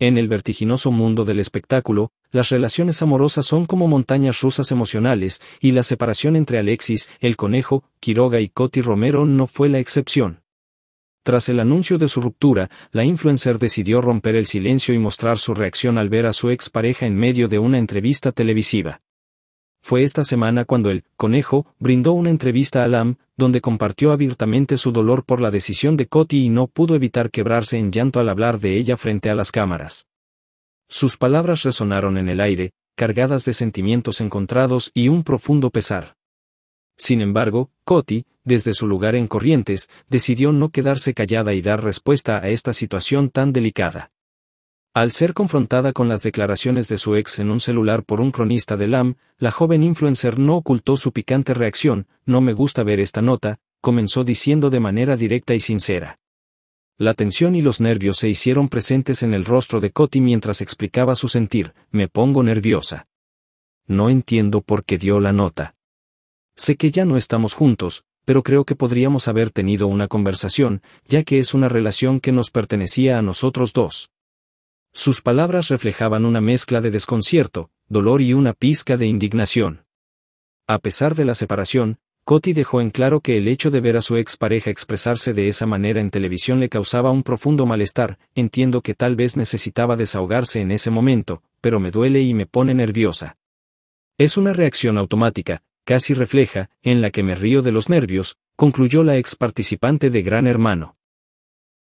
En el vertiginoso mundo del espectáculo, las relaciones amorosas son como montañas rusas emocionales, y la separación entre Alexis, el conejo, Quiroga y Coti Romero no fue la excepción. Tras el anuncio de su ruptura, la influencer decidió romper el silencio y mostrar su reacción al ver a su expareja en medio de una entrevista televisiva. Fue esta semana cuando el conejo brindó una entrevista a Lam, donde compartió abiertamente su dolor por la decisión de Coti y no pudo evitar quebrarse en llanto al hablar de ella frente a las cámaras. Sus palabras resonaron en el aire, cargadas de sentimientos encontrados y un profundo pesar. Sin embargo, Coti, desde su lugar en Corrientes, decidió no quedarse callada y dar respuesta a esta situación tan delicada. Al ser confrontada con las declaraciones de su ex en un celular por un cronista de LAM, la joven influencer no ocultó su picante reacción, no me gusta ver esta nota, comenzó diciendo de manera directa y sincera. La tensión y los nervios se hicieron presentes en el rostro de Coti mientras explicaba su sentir, me pongo nerviosa. No entiendo por qué dio la nota. Sé que ya no estamos juntos, pero creo que podríamos haber tenido una conversación, ya que es una relación que nos pertenecía a nosotros dos. Sus palabras reflejaban una mezcla de desconcierto, dolor y una pizca de indignación. A pesar de la separación, Coti dejó en claro que el hecho de ver a su expareja expresarse de esa manera en televisión le causaba un profundo malestar, entiendo que tal vez necesitaba desahogarse en ese momento, pero me duele y me pone nerviosa. Es una reacción automática, casi refleja, en la que me río de los nervios, concluyó la ex participante de Gran Hermano.